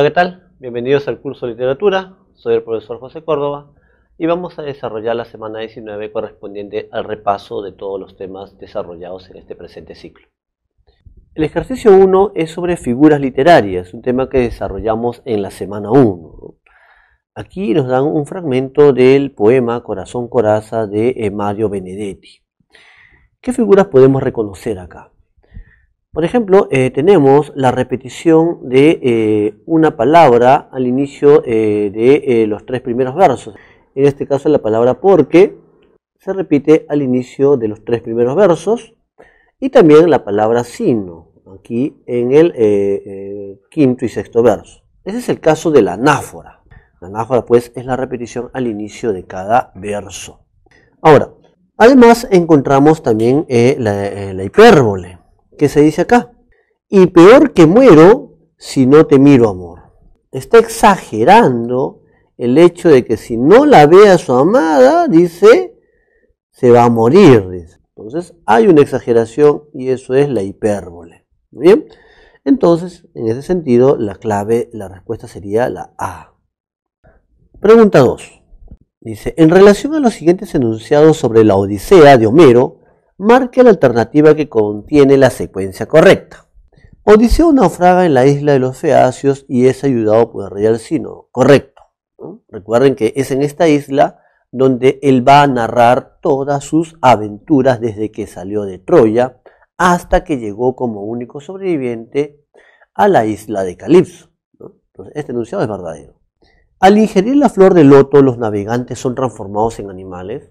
Hola, ¿qué tal? Bienvenidos al curso de literatura. Soy el profesor José Córdoba y vamos a desarrollar la semana 19 correspondiente al repaso de todos los temas desarrollados en este presente ciclo. El ejercicio 1 es sobre figuras literarias, un tema que desarrollamos en la semana 1. Aquí nos dan un fragmento del poema Corazón Coraza de Mario Benedetti. ¿Qué figuras podemos reconocer acá? Por ejemplo, eh, tenemos la repetición de eh, una palabra al inicio eh, de los tres primeros versos. En este caso la palabra porque se repite al inicio de los tres primeros versos y también la palabra sino, aquí en el quinto y sexto verso. Ese es el caso de la anáfora. La anáfora pues es la repetición al inicio de cada verso. Ahora, además encontramos también la hipérbole que se dice acá. Y peor que muero si no te miro, amor. Está exagerando el hecho de que si no la ve a su amada, dice, se va a morir. Entonces hay una exageración y eso es la hipérbole. ¿Bien? Entonces, en ese sentido, la clave, la respuesta sería la A. Pregunta 2. Dice, en relación a los siguientes enunciados sobre la Odisea de Homero, marque la alternativa que contiene la secuencia correcta. Odiseo naufraga en la isla de los Feacios y es ayudado por el rey Correcto. Recuerden que es en esta isla donde él va a narrar todas sus aventuras desde que salió de Troya hasta que llegó como único sobreviviente a la isla de Calipso. este enunciado es verdadero. Al ingerir la flor de loto, los navegantes son transformados en animales.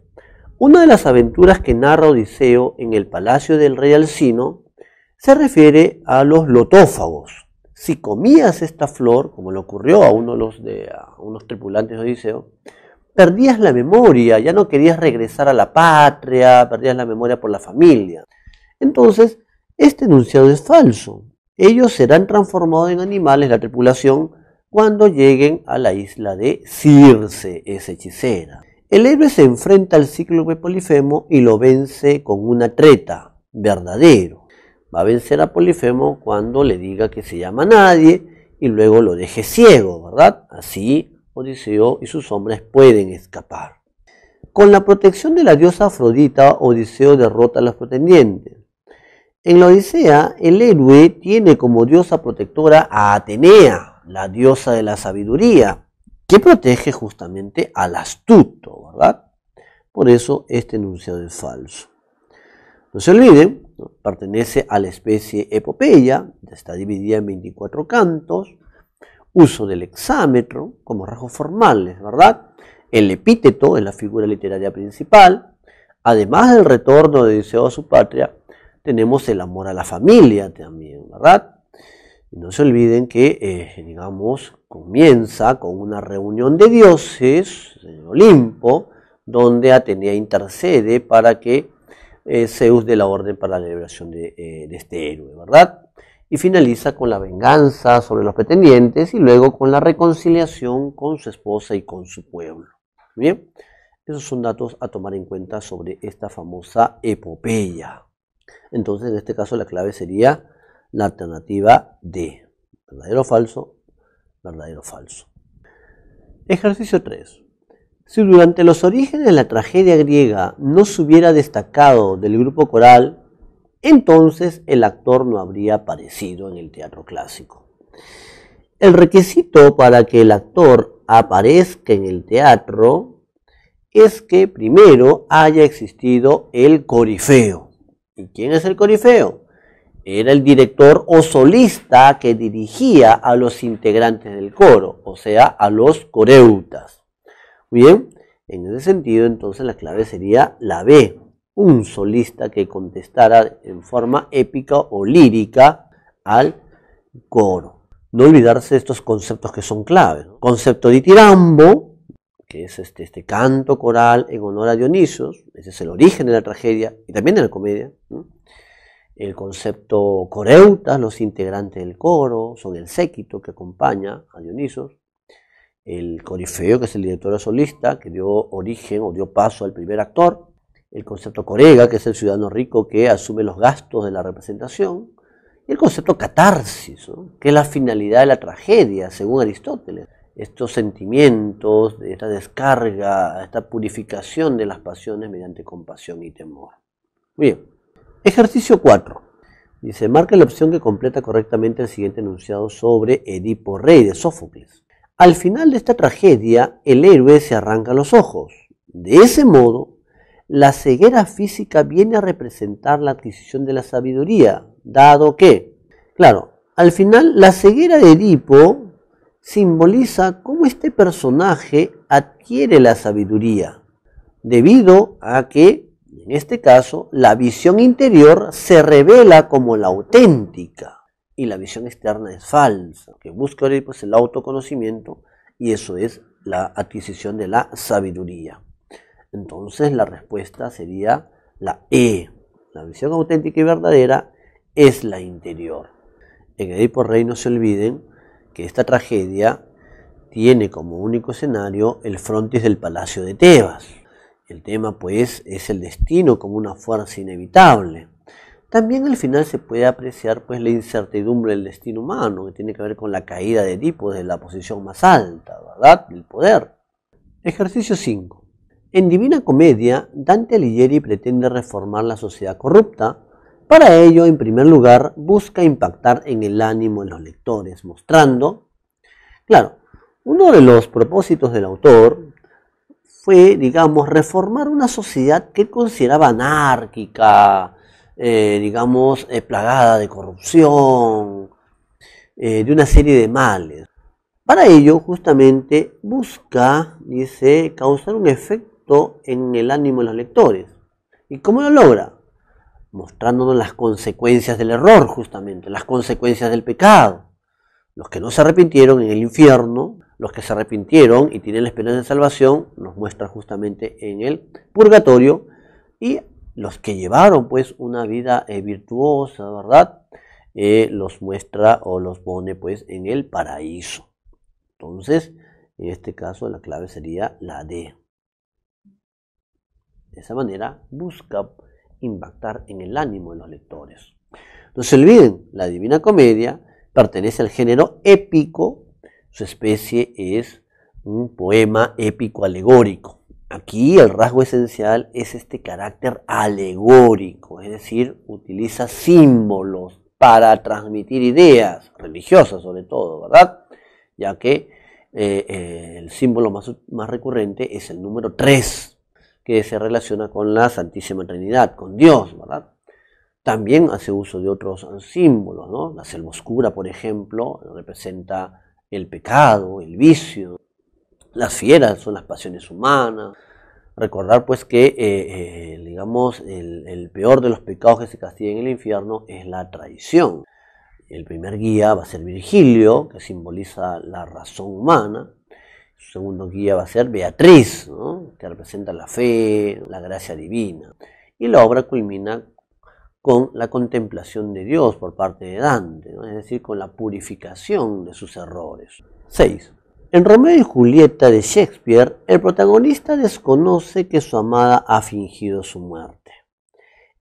Una de las aventuras que narra Odiseo en el palacio del rey Alcino se refiere a los lotófagos. Si comías esta flor, como le ocurrió a, uno de los unos tripulantes de Odiseo, perdías la memoria, ya no querías regresar a la patria, perdías la memoria por la familia. Entonces, este enunciado es falso. Ellos serán transformados en animales, la tripulación, cuando lleguen a la isla de Circe, esa hechicera. El héroe se enfrenta al cíclope Polifemo y lo vence con una treta, verdadero. Va a vencer a Polifemo cuando le diga que se llama nadie y luego lo deje ciego, ¿verdad? Así Odiseo y sus hombres pueden escapar. Con la protección de la diosa Afrodita, Odiseo derrota a los pretendientes. En la Odisea, el héroe tiene como diosa protectora a Atenea, la diosa de la sabiduría, que protege justamente al astuto, ¿verdad? Por eso este enunciado es falso. No se olviden, pertenece a la especie epopeya, está dividida en 24 cantos, uso del hexámetro como rasgos formales, ¿verdad? El epíteto es la figura literaria principal, además del retorno de Deseo a su patria, tenemos el amor a la familia también, ¿verdad? No se olviden que, eh, digamos, comienza con una reunión de dioses en el Olimpo, donde Atenea intercede para que eh, Zeus dé la orden para la liberación de, eh, de este héroe, ¿verdad? Y finaliza con la venganza sobre los pretendientes y luego con la reconciliación con su esposa y con su pueblo. Bien, esos son datos a tomar en cuenta sobre esta famosa epopeya. Entonces, en este caso, la clave sería la alternativa D. ¿Verdadero o falso? verdadero falso. Ejercicio 3. Si durante los orígenes de la tragedia griega no se hubiera destacado del grupo coral, entonces el actor no habría aparecido en el teatro clásico. El requisito para que el actor aparezca en el teatro es que primero haya existido el corifeo. ¿Y quién es el corifeo? Era el director o solista que dirigía a los integrantes del coro, o sea, a los coreutas. Bien, en ese sentido, entonces la clave sería la B, un solista que contestara en forma épica o lírica al coro. No olvidarse de estos conceptos que son clave. Concepto de tirambo, que es este, este, canto coral en honor a Dionisos, ese es el origen de la tragedia y también de la comedia el concepto coreuta, los integrantes del coro, son el séquito que acompaña a Dionisos, el corifeo, que es el director solista, que dio origen o dio paso al primer actor, el concepto corega, que es el ciudadano rico que asume los gastos de la representación, y el concepto catarsis, que es la finalidad de la tragedia, según Aristóteles. Estos sentimientos, esta descarga, esta purificación de las pasiones mediante compasión y temor. Muy bien. Ejercicio 4. Dice, marca la opción que completa correctamente el siguiente enunciado sobre Edipo Rey de Sófocles. Al final de esta tragedia, el héroe se arranca los ojos. De ese modo, la ceguera física viene a representar la adquisición de la sabiduría, dado que, claro, al final la ceguera de Edipo simboliza cómo este personaje adquiere la sabiduría, debido a que en este caso, la visión interior se revela como la auténtica y la visión externa es falsa. que busca el autoconocimiento y eso es la adquisición de la sabiduría. Entonces la respuesta sería la E. La visión auténtica y verdadera es la interior. En Edipo Rey no se olviden que esta tragedia tiene como único escenario el frontis del palacio de Tebas. El tema, pues, es el destino como una fuerza inevitable. También al final se puede apreciar pues, la incertidumbre del destino humano, que tiene que ver con la caída de tipos de la posición más alta, ¿verdad? del poder. Ejercicio 5. En Divina Comedia, Dante Alighieri pretende reformar la sociedad corrupta. Para ello, en primer lugar, busca impactar en el ánimo de los lectores, mostrando, claro, uno de los propósitos del autor, fue, digamos, reformar una sociedad que él consideraba anárquica, eh, digamos, eh, plagada de corrupción, eh, de una serie de males. Para ello, justamente, busca, dice, causar un efecto en el ánimo de los lectores. ¿Y cómo lo logra? Mostrándonos las consecuencias del error, justamente, las consecuencias del pecado. Los que no se arrepintieron en el infierno, los que se arrepintieron y tienen la esperanza de salvación, nos muestra justamente en el purgatorio, y los que llevaron pues una vida eh, virtuosa, ¿verdad? Eh, los muestra o los pone pues en el paraíso. Entonces, en este caso la clave sería la D. De esa manera busca impactar en el ánimo de los lectores. No se olviden, la Divina Comedia pertenece al género épico su especie es un poema épico alegórico. Aquí el rasgo esencial es este carácter alegórico, es decir, utiliza símbolos para transmitir ideas religiosas sobre todo, ¿verdad? Ya que eh, eh, el símbolo más, recurrente es el número 3, que se relaciona con la Santísima Trinidad, con Dios, ¿verdad? También hace uso de otros símbolos, ¿no? La selva oscura, por ejemplo, representa el pecado, el vicio, las fieras son las pasiones humanas. Recordar pues que, eh, eh, digamos, el, peor de los pecados que se castiga en el infierno es la traición. El primer guía va a ser Virgilio, que simboliza la razón humana. El segundo guía va a ser Beatriz, que representa la fe, la gracia divina. Y la obra culmina con la contemplación de Dios por parte de Dante, es decir, con la purificación de sus errores. 6. En Romeo y Julieta de Shakespeare, el protagonista desconoce que su amada ha fingido su muerte.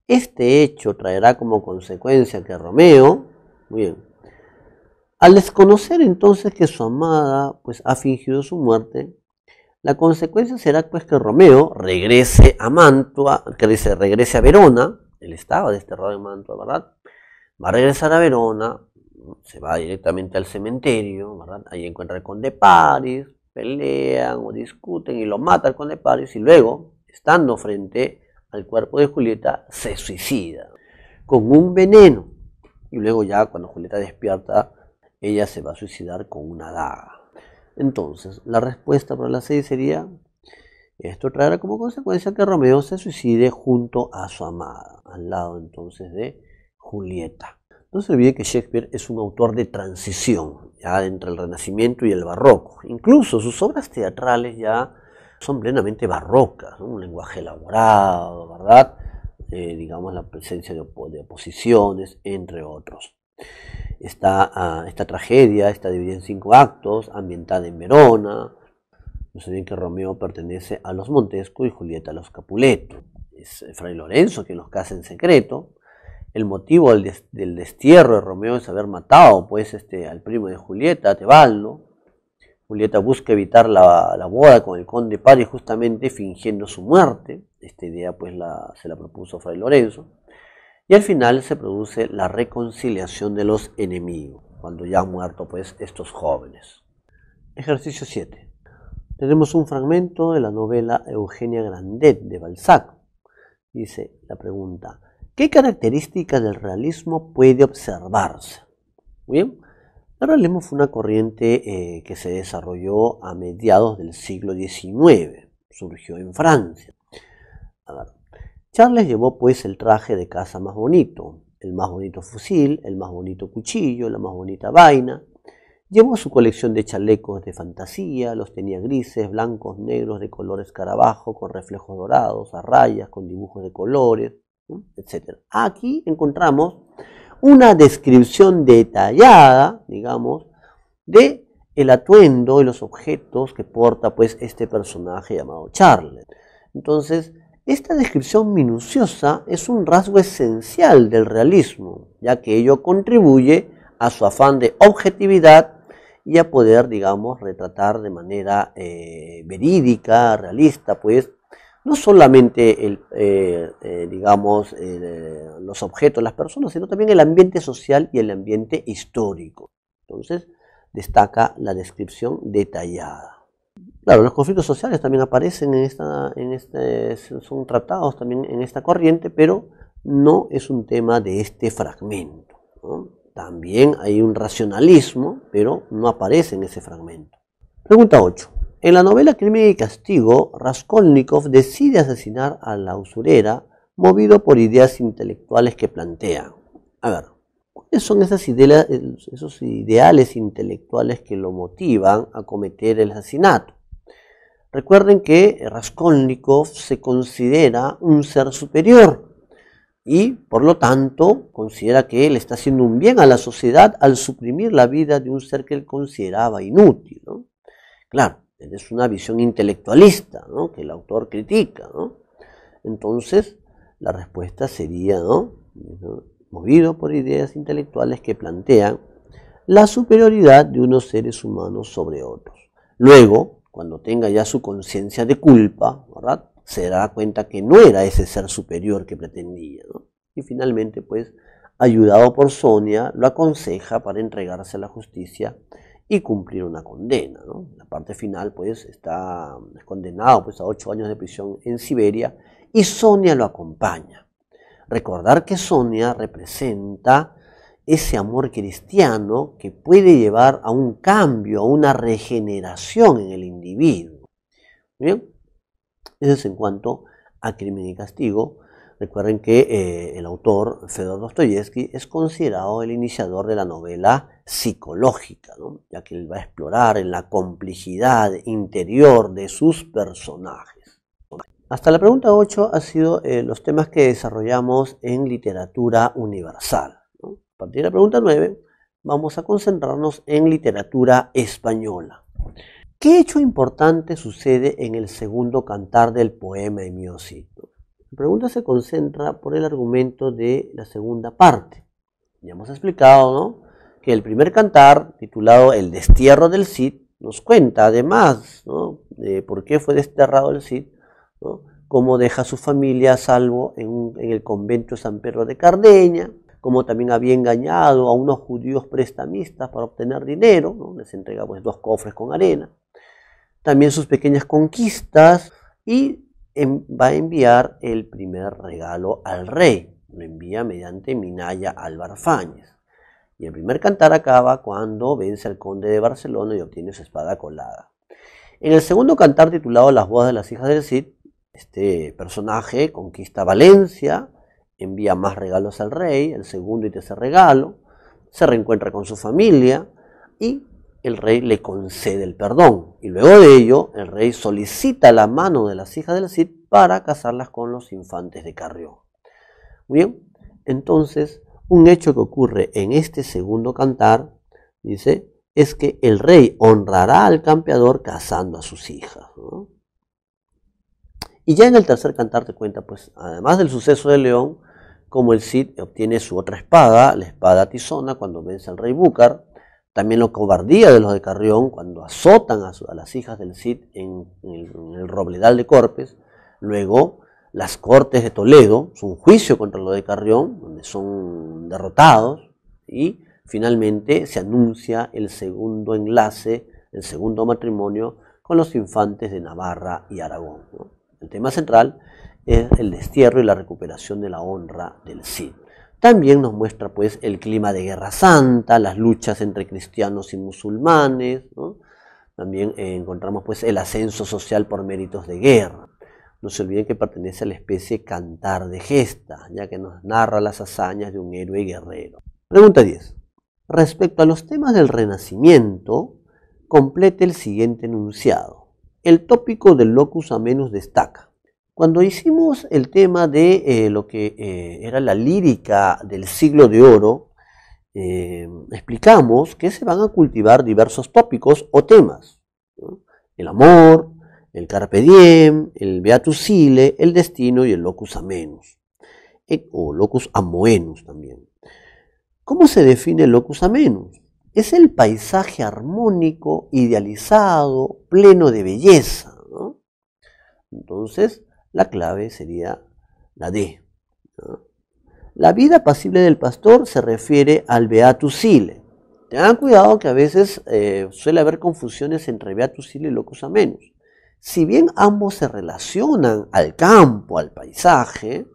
Este hecho traerá como consecuencia que Romeo, muy bien, al desconocer entonces que su amada pues ha fingido su muerte, la consecuencia será pues que Romeo regrese a Mantua, que regrese a Verona, él estaba desterrado en Mantua, ¿verdad? Va a regresar a Verona, se va directamente al cementerio, ¿verdad? Ahí encuentra con conde Paris, pelean o discuten y lo matan con conde Paris y luego, estando frente al cuerpo de Julieta, se suicida con un veneno. Y luego ya cuando Julieta despierta, ella se va a suicidar con una daga. Entonces, la respuesta para la serie sería esto traerá como consecuencia que Romeo se suicide junto a su amada, al lado entonces de Julieta. No se olvide que Shakespeare es un autor de transición, ya entre el Renacimiento y el Barroco. Incluso sus obras teatrales ya son plenamente barrocas, un lenguaje elaborado, ¿verdad? Eh, digamos la presencia de, oposiciones, entre otros. Está ah, esta tragedia está dividida en cinco actos, ambientada en Verona, no que Romeo pertenece a los Montesco y Julieta a los Capuleto. Es eh, Fray Lorenzo quien los casa en secreto. El motivo del, destierro de Romeo es haber matado pues, este, al primo de Julieta, Tebaldo. Julieta busca evitar la, boda con el conde Pari justamente fingiendo su muerte. Esta idea pues se la propuso Fray Lorenzo. Y al final se produce la reconciliación de los enemigos, cuando ya han muerto pues estos jóvenes. Ejercicio 7. Tenemos un fragmento de la novela Eugenia Grandet de Balzac. Dice la pregunta, ¿qué características del realismo puede observarse? bien, el realismo fue una corriente eh, que se desarrolló a mediados del siglo XIX, surgió en Francia. Charles llevó pues el traje de casa más bonito, el más bonito fusil, el más bonito cuchillo, la más bonita vaina, Llevó su colección de chalecos de fantasía, los tenía grises, blancos, negros, de colores escarabajo, con reflejos dorados, a rayas, con dibujos de colores, etc. Aquí encontramos una descripción detallada, digamos, de el atuendo y los objetos que porta pues este personaje llamado Charlotte. Entonces, esta descripción minuciosa es un rasgo esencial del realismo, ya que ello contribuye a su afán de objetividad y a poder, digamos, retratar de manera eh, verídica, realista, pues, no solamente, el, eh, eh, digamos, los objetos, las personas, sino también el ambiente social y el ambiente histórico. Entonces, destaca la descripción detallada. Claro, los conflictos sociales también aparecen en esta, en este, son tratados también en esta corriente, pero no es un tema de este fragmento. ¿no? También hay un racionalismo, pero no aparece en ese fragmento. Pregunta 8. En la novela Crimen y Castigo, Raskolnikov decide asesinar a la usurera movido por ideas intelectuales que plantea. A ver, ¿cuáles son esas ideas, esos ideales intelectuales que lo motivan a cometer el asesinato? Recuerden que Raskolnikov se considera un ser superior y por lo tanto considera que él está haciendo un bien a la sociedad al suprimir la vida de un ser que él consideraba inútil. Claro, es una visión intelectualista ¿no? que el autor critica. Entonces, la respuesta sería, movido por ideas intelectuales que plantean la superioridad de unos seres humanos sobre otros. Luego, cuando tenga ya su conciencia de culpa, ¿verdad? se da cuenta que no era ese ser superior que pretendía. Y finalmente, pues, ayudado por Sonia, lo aconseja para entregarse a la justicia y cumplir una condena. La parte final, pues, está condenado pues, a ocho años de prisión en Siberia y Sonia lo acompaña. Recordar que Sonia representa ese amor cristiano que puede llevar a un cambio, a una regeneración en el individuo. ¿Bien? Eso es en cuanto a crimen y castigo. Recuerden que eh, el autor, Fedor Dostoyevsky, es considerado el iniciador de la novela psicológica, ya que él va a explorar en la complejidad interior de sus personajes. Hasta la pregunta 8 han sido eh, los temas que desarrollamos en literatura universal. A partir de la pregunta 9 vamos a concentrarnos en literatura española. ¿Qué hecho importante sucede en el segundo cantar del poema de Miocito? La pregunta se concentra por el argumento de la segunda parte. Ya hemos explicado que el primer cantar, titulado El destierro del Cid, nos cuenta además de por qué fue desterrado el Cid, ¿no? cómo deja a su familia a salvo en, el convento San Pedro de Cardeña, cómo también había engañado a unos judíos prestamistas para obtener dinero, ¿no? les entrega pues, dos cofres con arena, también sus pequeñas conquistas y va a enviar el primer regalo al rey. Lo envía mediante Minaya Álvar Fáñez. Y el primer cantar acaba cuando vence al conde de Barcelona y obtiene su espada colada. En el segundo cantar titulado Las bodas de las hijas del Cid, este personaje conquista Valencia, envía más regalos al rey, el segundo y tercer regalo, se reencuentra con su familia y el rey le concede el perdón. Y luego de ello, el rey solicita la mano de las hijas del Cid para casarlas con los infantes de Carrión. Muy bien, entonces, un hecho que ocurre en este segundo cantar, dice, es que el rey honrará al campeador casando a sus hijas. Y ya en el tercer cantar te cuenta, pues, además del suceso de León, como el Cid obtiene su otra espada, la espada tizona, cuando vence al rey Búcar, también la cobardía de los de Carrión cuando azotan a, las hijas del Cid en, el, Robledal de Corpes. Luego las Cortes de Toledo, su un juicio contra los de Carrión, donde son derrotados. Y finalmente se anuncia el segundo enlace, el segundo matrimonio con los infantes de Navarra y Aragón. El tema central es el destierro y la recuperación de la honra del Cid. También nos muestra pues el clima de guerra santa, las luchas entre cristianos y musulmanes, también eh, encontramos pues el ascenso social por méritos de guerra. No se olviden que pertenece a la especie cantar de gesta, ya que nos narra las hazañas de un héroe guerrero. Pregunta 10. Respecto a los temas del Renacimiento, complete el siguiente enunciado. El tópico del locus amenus destaca cuando hicimos el tema de eh, lo que eh, era la lírica del siglo de oro, eh, explicamos que se van a cultivar diversos tópicos o temas. El amor, el carpe diem, el beatusile, el destino y el locus amenus, o locus amoenus también. ¿Cómo se define el locus amenus? Es el paisaje armónico, idealizado, pleno de belleza. Entonces, la clave sería la D. La vida pasible del pastor se refiere al Beatus Sile. Tengan cuidado que a veces eh, suele haber confusiones entre Beatus Sile y Locus Amenus. Si bien ambos se relacionan al campo, al paisaje,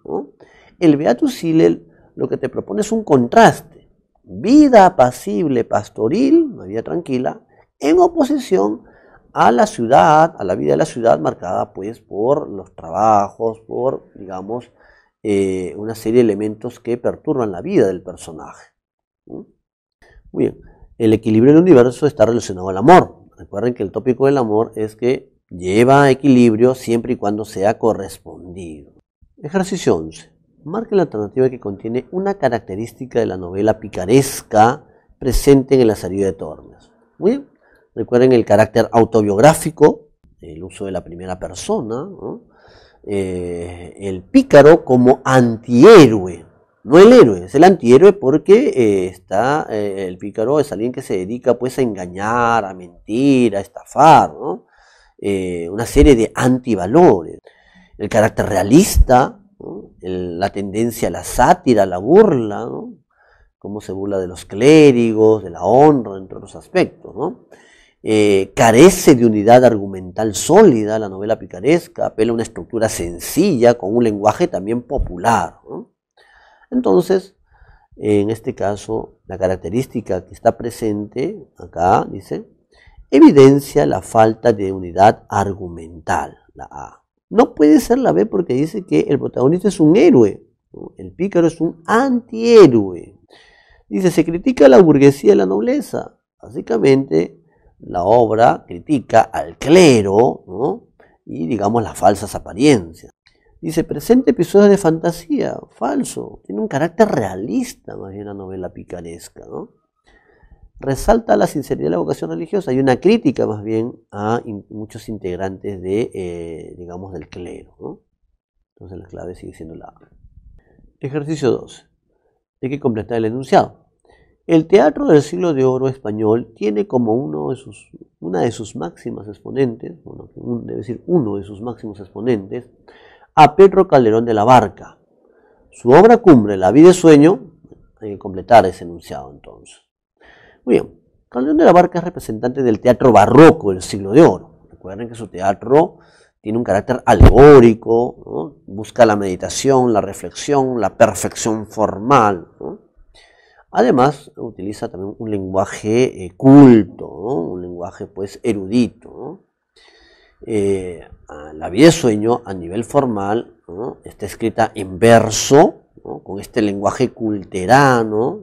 el Beatus Sile lo que te propone es un contraste. Vida pasible pastoril, una vida tranquila, en oposición a la ciudad, a la vida de la ciudad marcada pues por los trabajos, por digamos eh, una serie de elementos que perturban la vida del personaje. Muy bien, el equilibrio del universo está relacionado al amor. Recuerden que el tópico del amor es que lleva equilibrio siempre y cuando sea correspondido. Ejercicio 11. Marque la alternativa que contiene una característica de la novela picaresca presente en El salida de Tormes. Muy bien. Recuerden el carácter autobiográfico, el uso de la primera persona, eh, el pícaro como antihéroe, no el héroe, es el antihéroe porque eh, está eh, el pícaro es alguien que se dedica pues a engañar, a mentir, a estafar, una serie de antivalores, el carácter realista, la tendencia a la sátira, a la burla, como cómo se burla de los clérigos, de la honra, entre otros aspectos, ¿no? Eh, carece de unidad argumental sólida, la novela picaresca apela a una estructura sencilla con un lenguaje también popular. Entonces, en este caso, la característica que está presente acá, dice, evidencia la falta de unidad argumental, la A. No puede ser la B porque dice que el protagonista es un héroe, el pícaro es un antihéroe. Dice, se critica la burguesía y la nobleza. Básicamente, la obra critica al clero y, digamos, las falsas apariencias. Dice, presente episodios de fantasía, falso, tiene un carácter realista más bien una novela picaresca. Resalta la sinceridad de la vocación religiosa Hay una crítica más bien a muchos integrantes de, eh, digamos, del clero. Entonces la clave sigue siendo la Ejercicio 2. Hay que completar el enunciado. El teatro del siglo de oro español tiene como uno de sus, una de sus máximas exponentes, bueno, debe decir uno de sus máximos exponentes, a Pedro Calderón de la Barca. Su obra cumbre, La vida y sueño, hay que completar ese enunciado entonces. Muy bien, Calderón de la Barca es representante del teatro barroco del siglo de oro. Recuerden que su teatro tiene un carácter alegórico, busca la meditación, la reflexión, la perfección formal. ¿no? Además, utiliza también un lenguaje eh, culto, un lenguaje pues erudito. Eh, la vida de sueño a nivel formal está escrita en verso, con este lenguaje culterano.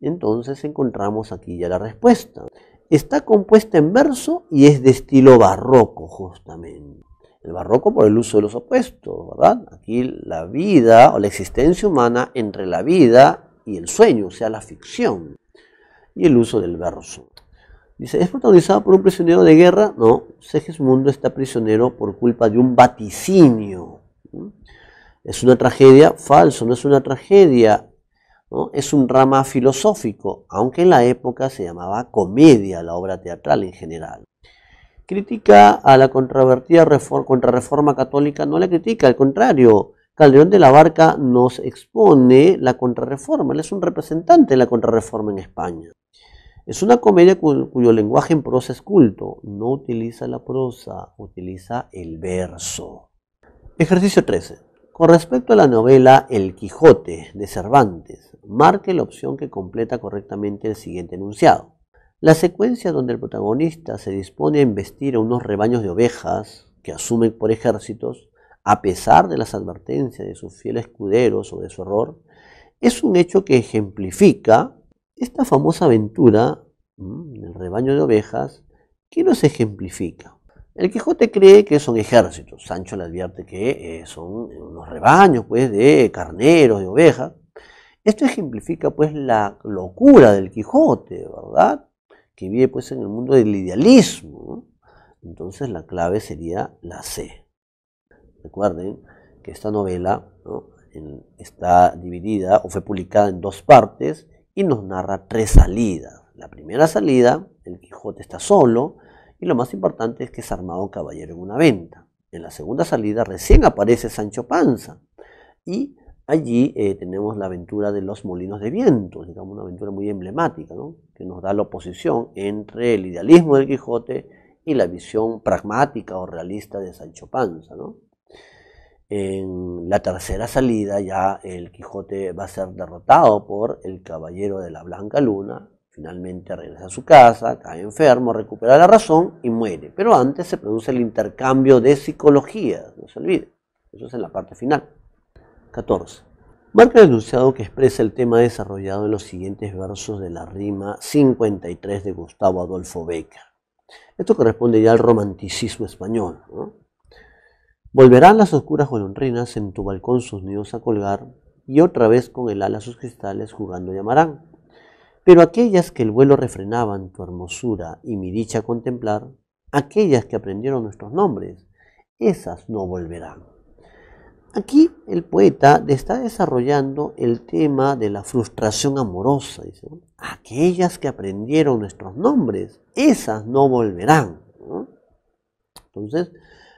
Entonces encontramos aquí ya la respuesta. Está compuesta en verso y es de estilo barroco justamente el barroco por el uso de los opuestos, ¿verdad? Aquí la vida o la existencia humana entre la vida y el sueño, o sea, la ficción, y el uso del verso. Dice, ¿es protagonizado por un prisionero de guerra? No, Mundo está prisionero por culpa de un vaticinio. ¿Es una tragedia? Falso, no es una tragedia. ¿no? Es un rama filosófico, aunque en la época se llamaba comedia la obra teatral en general. Critica a la controvertida reforma católica, no la critica, al contrario, Calderón de la Barca nos expone la contrarreforma. Él es un representante de la contrarreforma en España. Es una comedia cuyo lenguaje en prosa es culto. No utiliza la prosa, utiliza el verso. Ejercicio 13. Con respecto a la novela El Quijote de Cervantes, marque la opción que completa correctamente el siguiente enunciado. La secuencia donde el protagonista se dispone a investir a unos rebaños de ovejas que asumen por ejércitos a pesar de las advertencias de sus fieles escuderos sobre su error, es un hecho que ejemplifica esta famosa aventura mm, del rebaño de ovejas que nos ejemplifica. El Quijote cree que son ejércitos, Sancho le advierte que eh, son unos rebaños pues, de carneros, de ovejas. Esto ejemplifica pues la locura del Quijote, ¿verdad? Que vive pues en el mundo del idealismo. Entonces la clave sería la C. Recuerden que esta novela está dividida o fue publicada en dos partes y nos narra tres salidas. La primera salida, el Quijote está solo y lo más importante es que es armado caballero en una venta. En la segunda salida recién aparece Sancho Panza y allí eh, tenemos la aventura de los molinos de viento, digamos una aventura muy emblemática, que nos da la oposición entre el idealismo del Quijote y la visión pragmática o realista de Sancho Panza. En la tercera salida ya el Quijote va a ser derrotado por el Caballero de la Blanca Luna. Finalmente regresa a su casa, cae enfermo, recupera la razón y muere. Pero antes se produce el intercambio de psicologías, no se olvide. Eso es en la parte final. 14. Marca el enunciado que expresa el tema desarrollado en los siguientes versos de la rima 53 de Gustavo Adolfo Becker. Esto corresponde ya al romanticismo español. ¿no? Volverán las oscuras golondrinas en tu balcón sus nidos a colgar, y otra vez con el ala sus cristales jugando llamarán. Pero aquellas que el vuelo refrenaban tu hermosura y mi dicha contemplar, aquellas que aprendieron nuestros nombres, esas no volverán. Aquí el poeta está desarrollando el tema de la frustración amorosa. Aquellas que aprendieron nuestros nombres, esas no volverán. Entonces,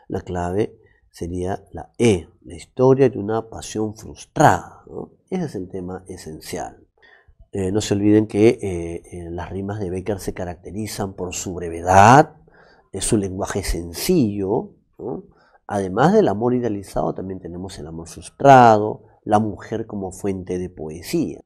la clave sería la E, la historia de una pasión frustrada. Ese es el tema esencial. Eh, no se olviden que eh, eh, las rimas de Becker se caracterizan por su brevedad, su lenguaje sencillo. Además del amor idealizado, también tenemos el amor frustrado, la mujer como fuente de poesía.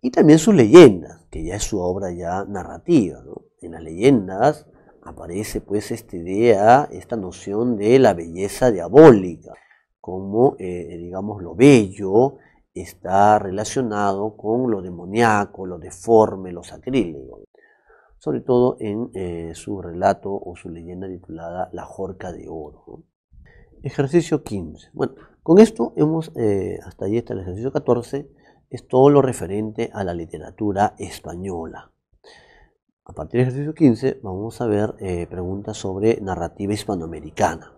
Y también sus leyendas, que ya es su obra ya narrativa. En las leyendas aparece pues esta idea, esta noción de la belleza diabólica, como eh, digamos lo bello está relacionado con lo demoníaco, lo deforme, lo sacrílego, sobre todo en eh, su relato o su leyenda titulada La Jorca de Oro. Ejercicio 15. Bueno, con esto hemos, eh, hasta ahí está el ejercicio 14, es todo lo referente a la literatura española. A partir del ejercicio 15 vamos a ver eh, preguntas sobre narrativa hispanoamericana.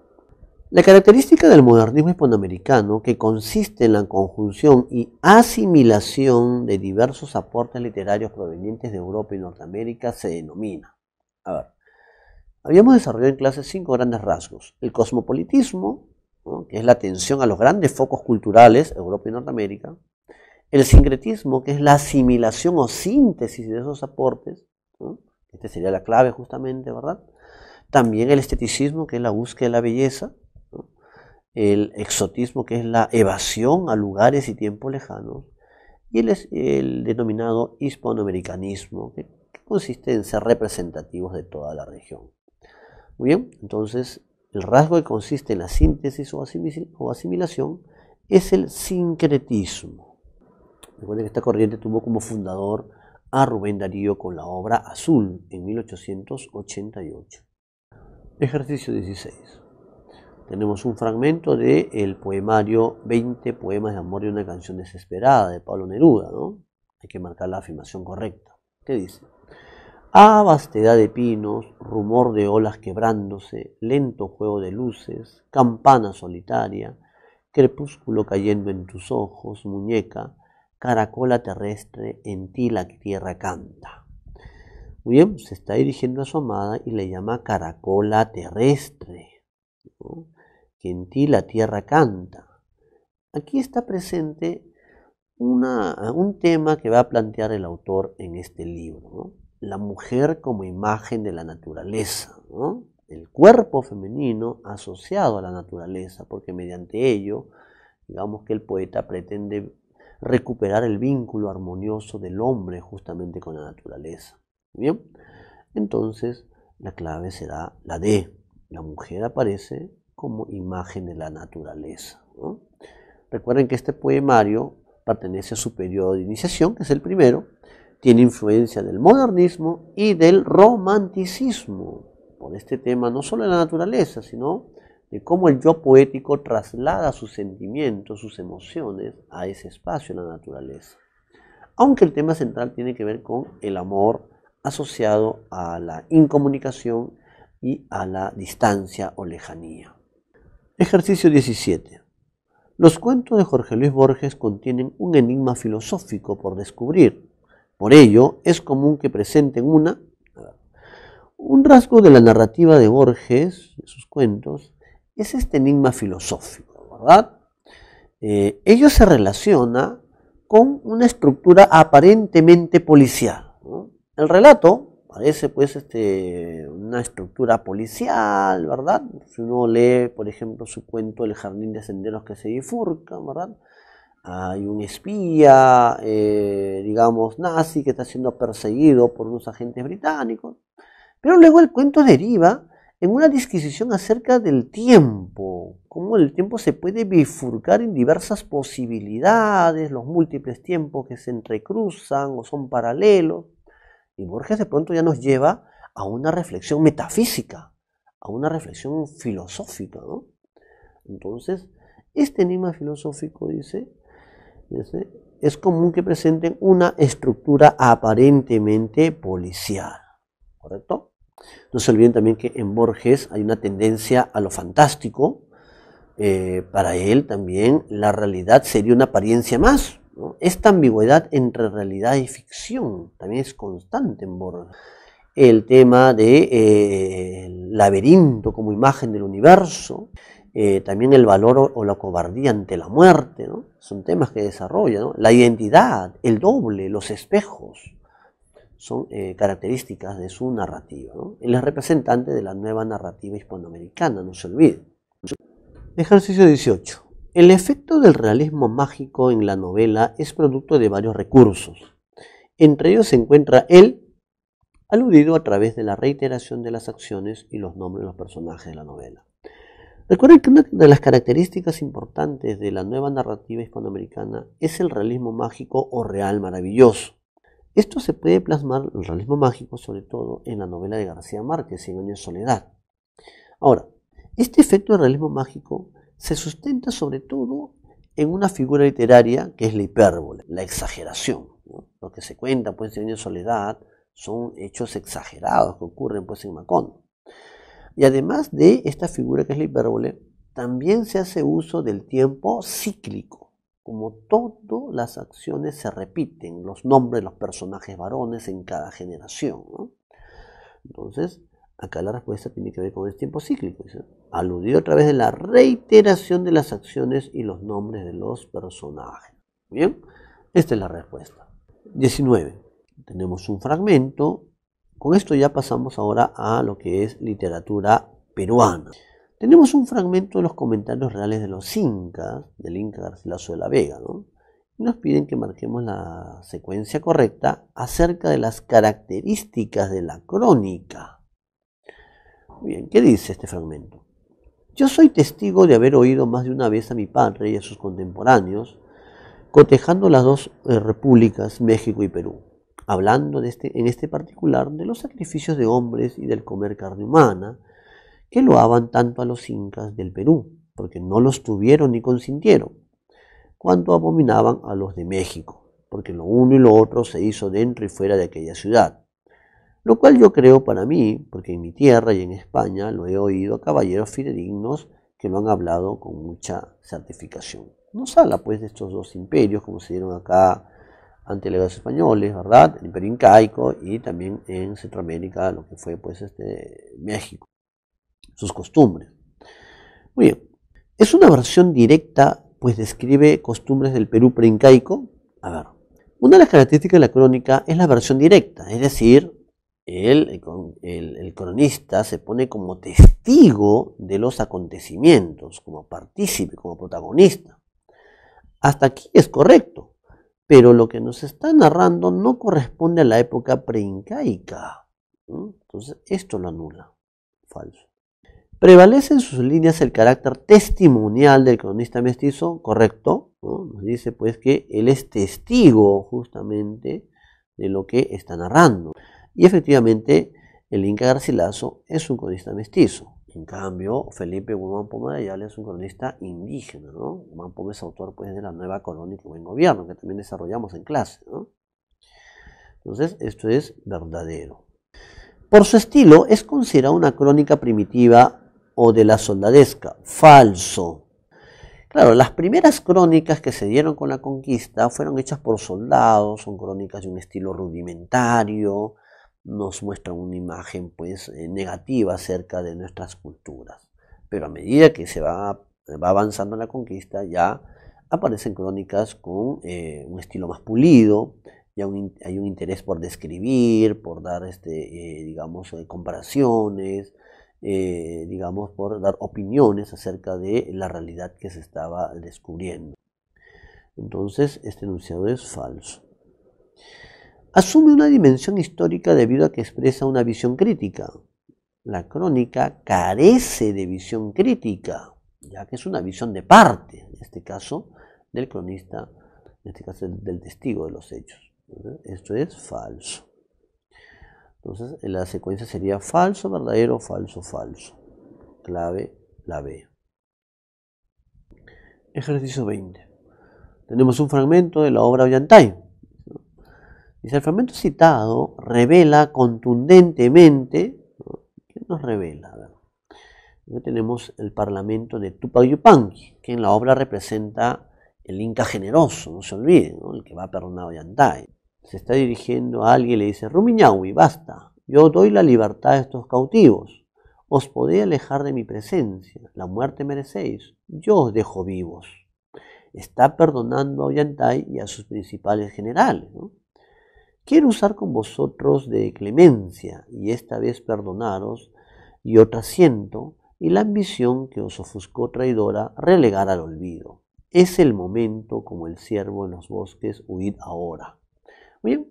La característica del modernismo hispanoamericano, que consiste en la conjunción y asimilación de diversos aportes literarios provenientes de Europa y Norteamérica, se denomina. A habíamos desarrollado en clase cinco grandes rasgos. El cosmopolitismo, que es la atención a los grandes focos culturales, Europa y Norteamérica. El sincretismo, que es la asimilación o síntesis de esos aportes este Esta sería la clave justamente, ¿verdad? También el esteticismo, que es la búsqueda de la belleza, el exotismo, que es la evasión a lugares y tiempos lejanos, y el, denominado hispanoamericanismo, que, que consiste en ser representativos de toda la región. Muy bien, entonces el rasgo que consiste en la síntesis o asimilación es el sincretismo. Recuerden que esta corriente tuvo como fundador a Rubén Darío con la obra Azul en 1888. Ejercicio 16. Tenemos un fragmento del el poemario 20 poemas de amor y una canción desesperada de Pablo Neruda, ¿no? Hay que marcar la afirmación correcta. ¿Qué dice? A ah, vastedad de pinos, rumor de olas quebrándose, lento juego de luces, campana solitaria, crepúsculo cayendo en tus ojos, muñeca, Caracola terrestre, en ti la tierra canta. Muy bien, se está dirigiendo a su amada y le llama caracola terrestre, que en ti la tierra canta. Aquí está presente un tema que va a plantear el autor en este libro, la mujer como imagen de la naturaleza, el cuerpo femenino asociado a la naturaleza, porque mediante ello, digamos que el poeta pretende recuperar el vínculo armonioso del hombre justamente con la naturaleza. Bien, entonces la clave será la D. La mujer aparece como imagen de la naturaleza. Recuerden que este poemario pertenece a su periodo de iniciación, que es el primero, tiene influencia del modernismo y del romanticismo, por este tema no solo de la naturaleza, sino de cómo el yo poético traslada sus sentimientos, sus emociones a ese espacio en la naturaleza. Aunque el tema central tiene que ver con el amor asociado a la incomunicación y a la distancia o lejanía. Ejercicio 17. Los cuentos de Jorge Luis Borges contienen un enigma filosófico por descubrir. Por ello, es común que presenten una... Un rasgo de la narrativa de Borges, de sus cuentos, es este enigma filosófico, ¿verdad? Eh, ello se relaciona con una estructura aparentemente policial. El relato parece pues este, una estructura policial, ¿verdad? Si uno lee, por ejemplo, su cuento El jardín de senderos que se bifurca, ¿verdad? Hay un espía, eh, digamos, nazi que está siendo perseguido por unos agentes británicos. Pero luego el cuento deriva en una disquisición acerca del tiempo, cómo el tiempo se puede bifurcar en diversas posibilidades, los múltiples tiempos que se entrecruzan o son paralelos. Y Borges de pronto ya nos lleva a una reflexión metafísica, a una reflexión filosófica. ¿no? Entonces, este enigma filosófico dice, dice, es común que presenten una estructura aparentemente policial, ¿correcto? No se olviden también que en Borges hay una tendencia a lo fantástico. Eh, para él también la realidad sería una apariencia más. Esta ambigüedad entre realidad y ficción también es constante en Borges. El tema del eh, laberinto como imagen del universo, eh, también el valor o, la cobardía ante la muerte, son temas que desarrolla. La identidad, el doble, los espejos son eh, características de su narrativa. Él es representante de la nueva narrativa hispanoamericana, no se olvide. Ejercicio 18. El efecto del realismo mágico en la novela es producto de varios recursos. Entre ellos se encuentra el aludido a través de la reiteración de las acciones y los nombres de los personajes de la novela. Recuerden que una de las características importantes de la nueva narrativa hispanoamericana es el realismo mágico o real maravilloso. Esto se puede plasmar el realismo mágico, sobre todo en la novela de García Márquez, Cien soledad. Ahora, este efecto de realismo mágico se sustenta sobre todo en una figura literaria que es la hipérbole, la exageración. Lo que se cuenta, pues, Cien años soledad son hechos exagerados que ocurren, pues, en Macón. Y además de esta figura que es la hipérbole, también se hace uso del tiempo cíclico como todas las acciones se repiten, los nombres de los personajes varones en cada generación. Entonces, acá la respuesta tiene que ver con el tiempo cíclico. Aludió a través de la reiteración de las acciones y los nombres de los personajes. Bien, esta es la respuesta. 19. Tenemos un fragmento. Con esto ya pasamos ahora a lo que es literatura peruana. Tenemos un fragmento de los comentarios reales de los incas, del Inca Garcilaso de la Vega, Y nos piden que marquemos la secuencia correcta acerca de las características de la crónica. Bien, ¿qué dice este fragmento? Yo soy testigo de haber oído más de una vez a mi padre y a sus contemporáneos cotejando las dos eh, repúblicas, México y Perú, hablando este, en este particular de los sacrificios de hombres y del comer carne humana, que loaban tanto a los incas del Perú, porque no los tuvieron ni consintieron, cuanto abominaban a los de México, porque lo uno y lo otro se hizo dentro y fuera de aquella ciudad. Lo cual yo creo para mí, porque en mi tierra y en España lo he oído a caballeros fidedignos que lo han hablado con mucha certificación. Nos habla pues de estos dos imperios, como se dieron acá ante legados españoles, ¿verdad? El imperio incaico y también en Centroamérica, lo que fue pues este México sus costumbres. Muy bien, es una versión directa, pues describe costumbres del Perú preincaico. A ver, una de las características de la crónica es la versión directa, es decir, el, el, cronista se pone como testigo de los acontecimientos, como partícipe, como protagonista. Hasta aquí es correcto, pero lo que nos está narrando no corresponde a la época preincaica. Entonces, esto lo anula. Falso. Prevalece en sus líneas el carácter testimonial del cronista mestizo, correcto. Nos dice pues que él es testigo justamente de lo que está narrando. Y efectivamente, el Inca Garcilaso es un cronista mestizo. En cambio, Felipe Guzmán Poma de Ayala es un cronista indígena, Guzmán Poma es autor pues, de la nueva crónica del buen gobierno, que también desarrollamos en clase, Entonces, esto es verdadero. Por su estilo, es considerada una crónica primitiva o de la soldadesca. Falso. Claro, las primeras crónicas que se dieron con la conquista fueron hechas por soldados, son crónicas de un estilo rudimentario, nos muestran una imagen pues eh, negativa acerca de nuestras culturas. Pero a medida que se va, va avanzando la conquista, ya aparecen crónicas con eh, un estilo más pulido, ya hay un interés por describir, por dar, este, eh, digamos, comparaciones, eh, digamos, por dar opiniones acerca de la realidad que se estaba descubriendo. Entonces, este enunciado es falso. Asume una dimensión histórica debido a que expresa una visión crítica. La crónica carece de visión crítica, ya que es una visión de parte, en este caso, del cronista, en este caso del testigo de los hechos. Esto es falso. Entonces, la secuencia sería falso, verdadero, falso, falso. Clave, la B. Ejercicio 20. Tenemos un fragmento de la obra Ollantay. Dice, el fragmento citado revela contundentemente, ¿qué nos revela? Aquí tenemos el parlamento de Tupac Yupanqui, que en la obra representa el Inca generoso, no se olviden, el que va a perdonar se está dirigiendo a alguien y le dice, Rumiñahui, basta, yo doy la libertad a estos cautivos, os podéis alejar de mi presencia, la muerte merecéis, yo os dejo vivos. Está perdonando a Ollantay y a sus principales generales. Quiero usar con vosotros de clemencia, y esta vez perdonaros, y otra siento, y la ambición que os ofuscó traidora relegar al olvido. Es el momento como el ciervo en los bosques, huid ahora. Bien,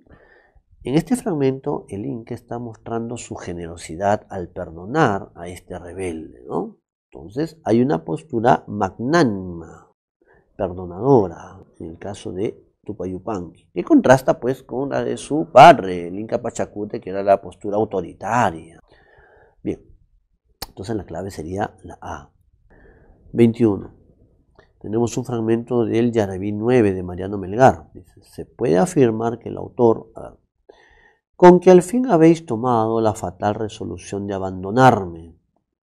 en este fragmento el Inca está mostrando su generosidad al perdonar a este rebelde, ¿no? Entonces hay una postura magnánima, perdonadora, en el caso de Tupayupanqui, que contrasta pues con la de su padre, el Inca Pachacute, que era la postura autoritaria. Bien, entonces la clave sería la A. 21. Tenemos un fragmento del Yaraví 9 de Mariano Melgar. Dice, se puede afirmar que el autor, ah, con que al fin habéis tomado la fatal resolución de abandonarme,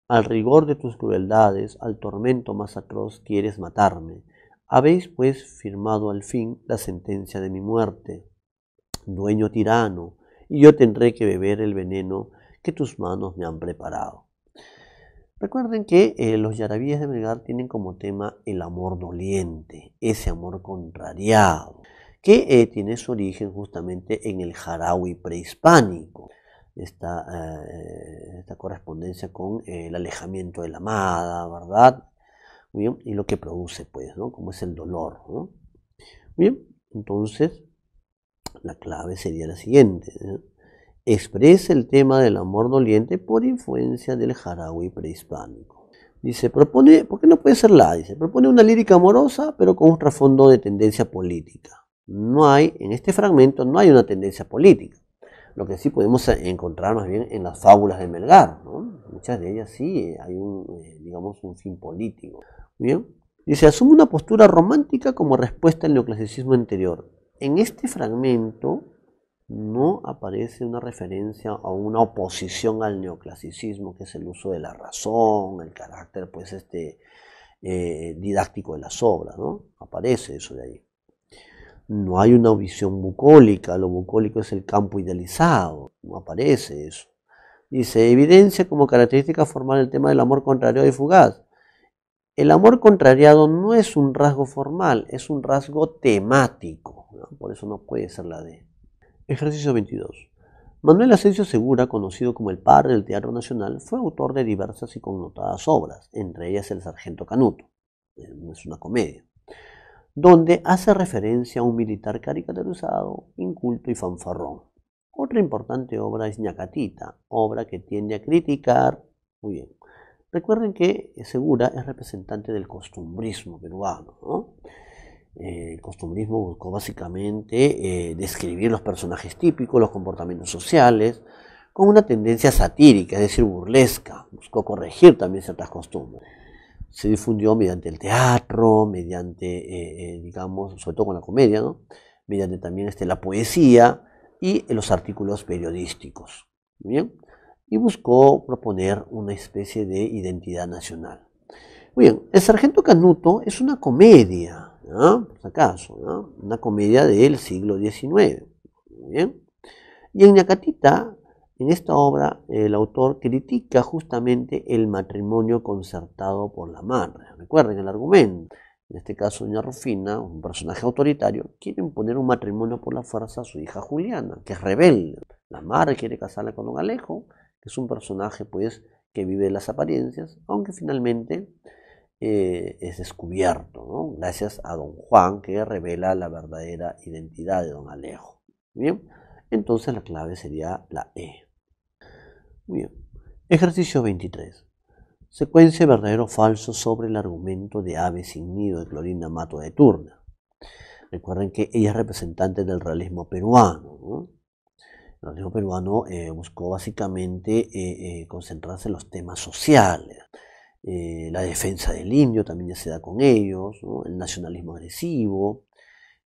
al rigor de tus crueldades, al tormento más atroz quieres matarme. Habéis pues firmado al fin la sentencia de mi muerte, dueño tirano, y yo tendré que beber el veneno que tus manos me han preparado. Recuerden que eh, los yarabíes de Melgar tienen como tema el amor doliente, ese amor contrariado, que eh, tiene su origen justamente en el jarawi prehispánico. Esta, eh, esta correspondencia con el alejamiento de la amada, ¿verdad? y lo que produce, pues, ¿no? Como es el dolor, ¿no? bien, entonces, la clave sería la siguiente expresa el tema del amor doliente por influencia del jarawi prehispánico. Dice, propone, porque no puede ser la, dice, propone una lírica amorosa pero con un trasfondo de tendencia política. No hay, en este fragmento no hay una tendencia política. Lo que sí podemos encontrar más bien en las fábulas de Melgar, Muchas de ellas sí eh, hay un, eh, digamos, un fin político. Bien. Dice, asume una postura romántica como respuesta al neoclasicismo anterior. En este fragmento no aparece una referencia a una oposición al neoclasicismo, que es el uso de la razón, el carácter pues este eh, didáctico de las obras, ¿no? Aparece eso de ahí. No hay una visión bucólica, lo bucólico es el campo idealizado, no aparece eso. Dice, evidencia como característica formal el tema del amor contrario y fugaz. El amor contrariado no es un rasgo formal, es un rasgo temático, por eso no puede ser la de Ejercicio 22. Manuel Asensio Segura, conocido como el padre del Teatro Nacional, fue autor de diversas y connotadas obras, entre ellas El Sargento Canuto, es una comedia, donde hace referencia a un militar caricaturizado, inculto y fanfarrón. Otra importante obra es Ñacatita, obra que tiende a criticar. Muy bien. Recuerden que Segura es representante del costumbrismo peruano, ¿no? Eh, el costumbrismo buscó básicamente eh, describir los personajes típicos, los comportamientos sociales, con una tendencia satírica, es decir, burlesca. Buscó corregir también ciertas costumbres. Se difundió mediante el teatro, mediante, eh, digamos, sobre todo con la comedia, mediante también este, la poesía y los artículos periodísticos. ¿bien? Y buscó proponer una especie de identidad nacional. Muy bien, El Sargento Canuto es una comedia, por si acaso, una comedia del siglo XIX. Y en Nacatita, en esta obra, el autor critica justamente el matrimonio concertado por la madre. Recuerden el argumento. En este caso, doña Rufina, un personaje autoritario, quiere imponer un matrimonio por la fuerza a su hija Juliana, que es rebelde. La madre quiere casarla con un Alejo, que es un personaje pues que vive las apariencias, aunque finalmente eh, es descubierto, gracias a don Juan que revela la verdadera identidad de don Alejo. Bien, entonces la clave sería la E. bien. Ejercicio 23. Secuencia verdadero o falso sobre el argumento de ave sin nido de Clorinda Mato de Turna. Recuerden que ella es representante del realismo peruano. El realismo peruano eh, buscó básicamente eh, concentrarse en los temas sociales. Eh, la defensa del indio también ya se da con ellos, el nacionalismo agresivo,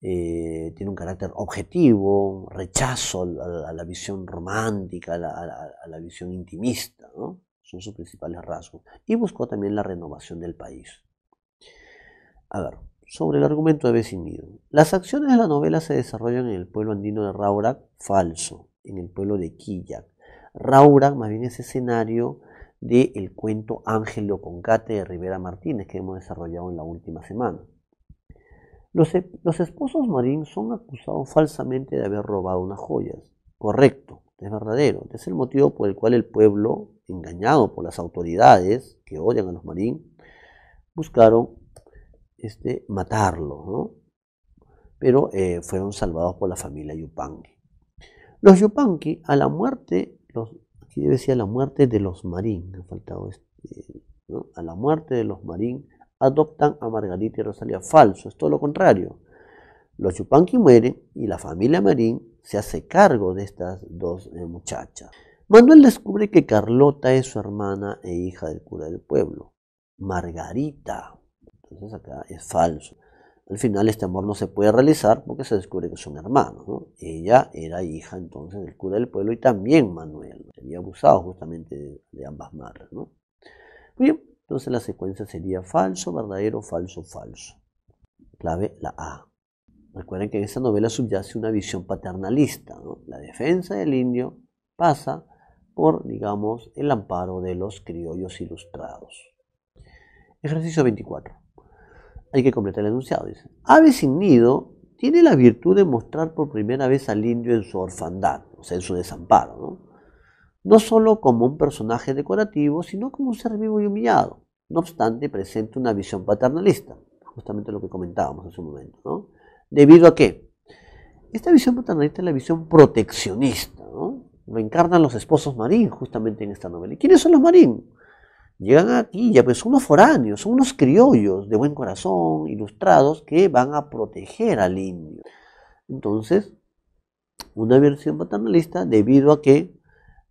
eh, tiene un carácter objetivo, rechazo a, la visión romántica, a la, visión intimista, son sus principales rasgos, y buscó también la renovación del país. A ver, sobre el argumento de vecindad Las acciones de la novela se desarrollan en el pueblo andino de Raurac, falso, en el pueblo de Quillac, Raurac más bien es escenario del el cuento Ángel Concate de Rivera Martínez que hemos desarrollado en la última semana. Los, e, los esposos Marín son acusados falsamente de haber robado unas joyas. Correcto, es verdadero. Este es el motivo por el cual el pueblo, engañado por las autoridades que odian a los Marín, buscaron este, matarlo, pero eh, fueron salvados por la familia Yupanqui. Los Yupanqui, a la muerte los, decía la muerte de los Marín. faltado eh, A la muerte de los Marín adoptan a Margarita y Rosalía. Falso, es todo lo contrario. Los Chupanqui mueren y la familia Marín se hace cargo de estas dos eh, muchachas. Manuel descubre que Carlota es su hermana e hija del cura del pueblo. Margarita. Entonces acá es falso. Al final este amor no se puede realizar porque se descubre que son hermanos. ¿no? Ella era hija entonces del cura del pueblo y también Manuel. Había abusado justamente de, ambas madres. ¿no? bien, entonces la secuencia sería falso, verdadero, falso, falso. Clave la A. Recuerden que en esta novela subyace una visión paternalista. La defensa del indio pasa por, digamos, el amparo de los criollos ilustrados. Ejercicio 24. Hay que completar el enunciado, dice. Ave sin nido tiene la virtud de mostrar por primera vez al indio en su orfandad, o sea, en su desamparo, ¿no? solo como un personaje decorativo, sino como un ser vivo y humillado. No obstante, presenta una visión paternalista, justamente lo que comentábamos en su momento, ¿no? ¿Debido a qué? Esta visión paternalista es la visión proteccionista, ¿no? Lo encarnan los esposos Marín justamente en esta novela. quiénes son los Marín? llegan aquí, ya pues son unos foráneos, son unos criollos de buen corazón, ilustrados, que van a proteger al indio. Entonces, una versión paternalista debido a que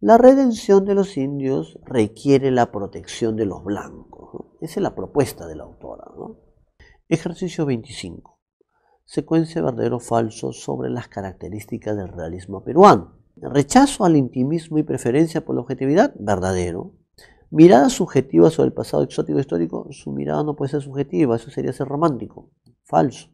la redención de los indios requiere la protección de los blancos. Esa es la propuesta de la autora. Ejercicio 25. Secuencia verdadero falso sobre las características del realismo peruano. Rechazo al intimismo y preferencia por la objetividad, verdadero. Mirada subjetiva sobre el pasado exótico e histórico, su mirada no puede ser subjetiva, eso sería ser romántico, falso.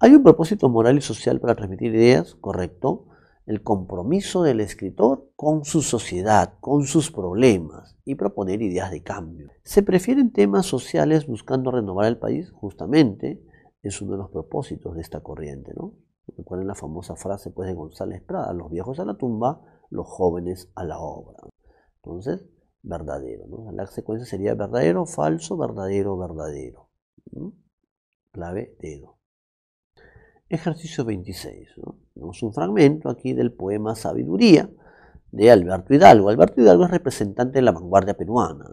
Hay un propósito moral y social para transmitir ideas, correcto, el compromiso del escritor con su sociedad, con sus problemas y proponer ideas de cambio. Se prefieren temas sociales buscando renovar el país, justamente es uno de los propósitos de esta corriente, ¿no? Recuerden la famosa frase pues, de González Prada, los viejos a la tumba, los jóvenes a la obra. Entonces, verdadero. ¿no? La secuencia sería verdadero, falso, verdadero, verdadero. Clave, dedo. Ejercicio 26. Tenemos un fragmento aquí del poema Sabiduría de Alberto Hidalgo. Alberto Hidalgo es representante de la vanguardia peruana.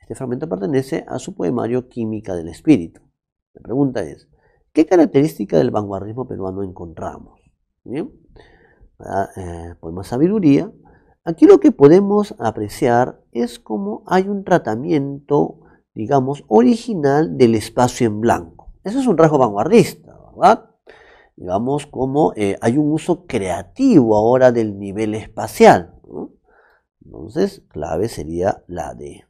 Este fragmento pertenece a su poemario Química del Espíritu. La pregunta es, ¿qué característica del vanguardismo peruano encontramos? Eh, poema Sabiduría Aquí lo que podemos apreciar es cómo hay un tratamiento, digamos, original del espacio en blanco. Eso es un rasgo vanguardista, ¿verdad? Digamos, como eh, hay un uso creativo ahora del nivel espacial. Entonces, clave sería la de...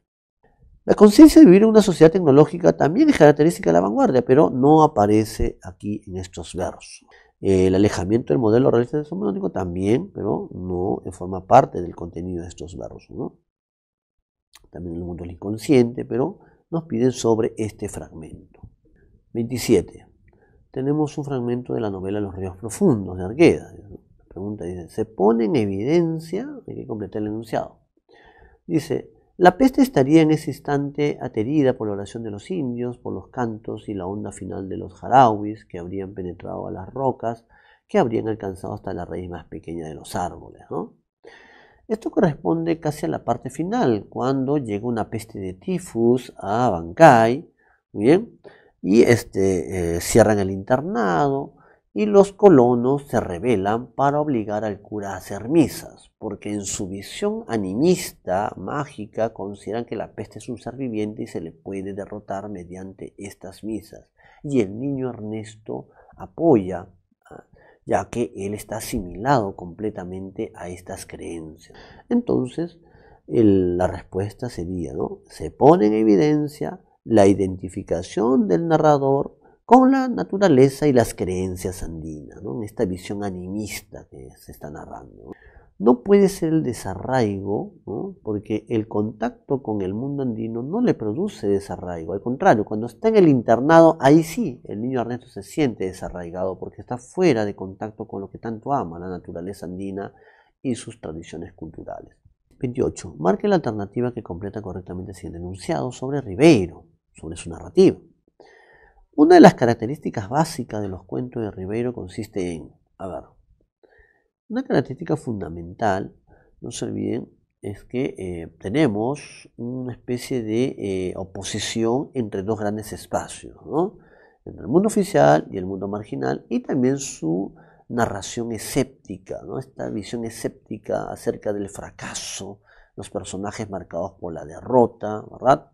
La conciencia de vivir en una sociedad tecnológica también es característica de la vanguardia, pero no aparece aquí en estos versos. El alejamiento del modelo realista somnónico también, pero no eh, forma parte del contenido de estos barros. ¿no? También el mundo del inconsciente, pero nos piden sobre este fragmento. 27. Tenemos un fragmento de la novela Los ríos profundos de Argueda. La pregunta dice, ¿se pone en evidencia? Hay que completar el enunciado. Dice, la peste estaría en ese instante aterida por la oración de los indios, por los cantos y la onda final de los jarauis, que habrían penetrado a las rocas, que habrían alcanzado hasta la raíz más pequeña de los árboles. Esto corresponde casi a la parte final, cuando llega una peste de tifus a Bancay, ¿bien? y este, eh, cierran el internado, y los colonos se rebelan para obligar al cura a hacer misas, porque en su visión animista, mágica, consideran que la peste es un ser viviente y se le puede derrotar mediante estas misas. Y el niño Ernesto apoya, ah, ya que él está asimilado completamente a estas creencias. Entonces, la respuesta sería, ¿no? Se pone en evidencia la identificación del narrador, con la naturaleza y las creencias andinas, ¿no? en esta visión animista que se está narrando. No puede ser el desarraigo, porque el contacto con el mundo andino no le produce desarraigo. Al contrario, cuando está en el internado, ahí sí el niño Ernesto se siente desarraigado porque está fuera de contacto con lo que tanto ama, la naturaleza andina y sus tradiciones culturales. 28. Marque la alternativa que completa correctamente el siguiente enunciado sobre Ribeiro, sobre su narrativa. Una de las características básicas de los cuentos de Ribeiro consiste en, a ver, una característica fundamental, no se olviden, es que eh, tenemos una especie de eh, oposición entre dos grandes espacios, ¿no? entre el mundo oficial y el mundo marginal, y también su narración escéptica, ¿no? esta visión escéptica acerca del fracaso, los personajes marcados por la derrota, ¿verdad?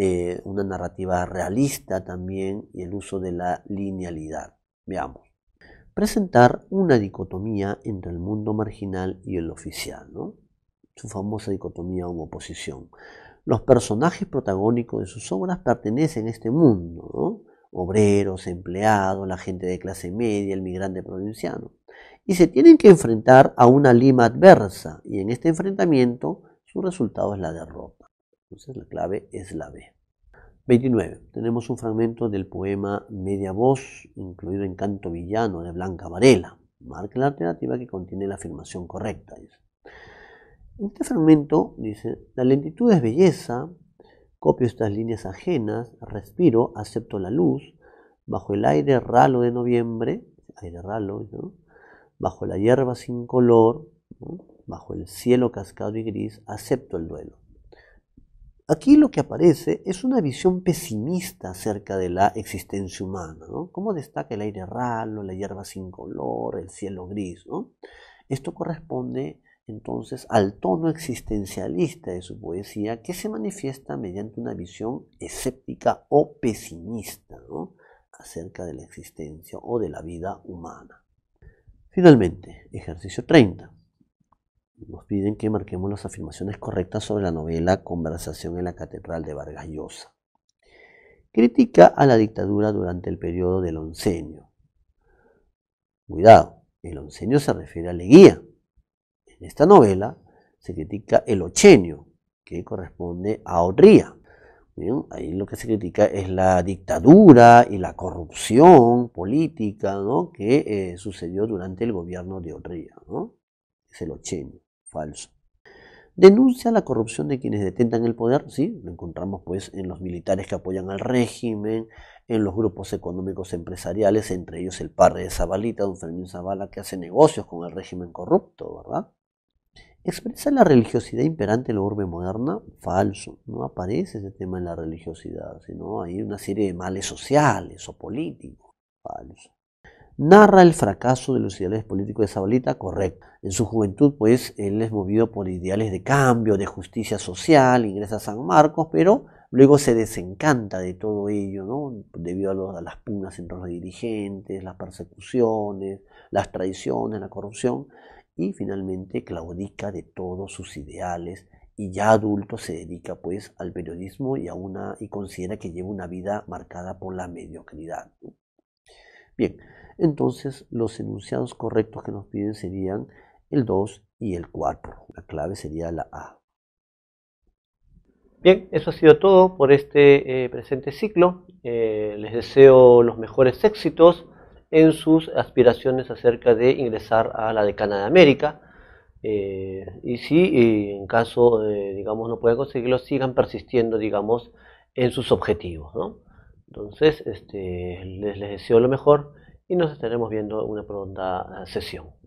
Eh, una narrativa realista también y el uso de la linealidad. Veamos. Presentar una dicotomía entre el mundo marginal y el oficial, su famosa dicotomía o oposición. Los personajes protagónicos de sus obras pertenecen a este mundo, obreros, empleados, la gente de clase media, el migrante provinciano. Y se tienen que enfrentar a una Lima adversa, y en este enfrentamiento su resultado es la derrota. Entonces la clave es la B. 29. Tenemos un fragmento del poema Media Voz, incluido en Canto Villano de Blanca Varela. Marca la alternativa que contiene la afirmación correcta. En este fragmento dice, la lentitud es belleza, copio estas líneas ajenas, respiro, acepto la luz, bajo el aire ralo de noviembre, aire ralo, ¿no? bajo la hierba sin color, bajo el cielo cascado y gris, acepto el duelo. Aquí lo que aparece es una visión pesimista acerca de la existencia humana, ¿no? Cómo destaca el aire ralo, la hierba sin color, el cielo gris, ¿no? Esto corresponde entonces al tono existencialista de su poesía que se manifiesta mediante una visión escéptica o pesimista, acerca de la existencia o de la vida humana. Finalmente, ejercicio 30 nos piden que marquemos las afirmaciones correctas sobre la novela Conversación en la Catedral de Vargas Llosa. Critica a la dictadura durante el periodo del onceño. Cuidado, el onceño se refiere a Leguía. En esta novela se critica el ochenio, que corresponde a Odría. ahí lo que se critica es la dictadura y la corrupción política que eh, sucedió durante el gobierno de Odría. ¿no? es el ochenio falso. Denuncia la corrupción de quienes detentan el poder, sí, lo encontramos pues en los militares que apoyan al régimen, en los grupos económicos empresariales, entre ellos el padre de Zabalita, don Fermín Zabala, que hace negocios con el régimen corrupto, ¿verdad? ¿Expresa la religiosidad imperante en la urbe moderna? Falso. No aparece ese tema en la religiosidad, sino hay una serie de males sociales o políticos. Falso narra el fracaso de los ideales políticos de Zabalita, correcto. En su juventud, pues, él es movido por ideales de cambio, de justicia social, ingresa a San Marcos, pero luego se desencanta de todo ello, ¿no? Debido a, las pugnas entre los dirigentes, las persecuciones, las traiciones, la corrupción, y finalmente claudica de todos sus ideales y ya adulto se dedica pues al periodismo y a una y considera que lleva una vida marcada por la mediocridad. Bien, entonces los enunciados correctos que nos piden serían el 2 y el 4. La clave sería la A. Bien, eso ha sido todo por este eh, presente ciclo. Eh, les deseo los mejores éxitos en sus aspiraciones acerca de ingresar a la decana de América. Eh, y si en caso, digamos, no puedan conseguirlo, sigan persistiendo, digamos, en sus objetivos. ¿no? Entonces, este, les deseo lo mejor y nos estaremos viendo en una pronta sesión.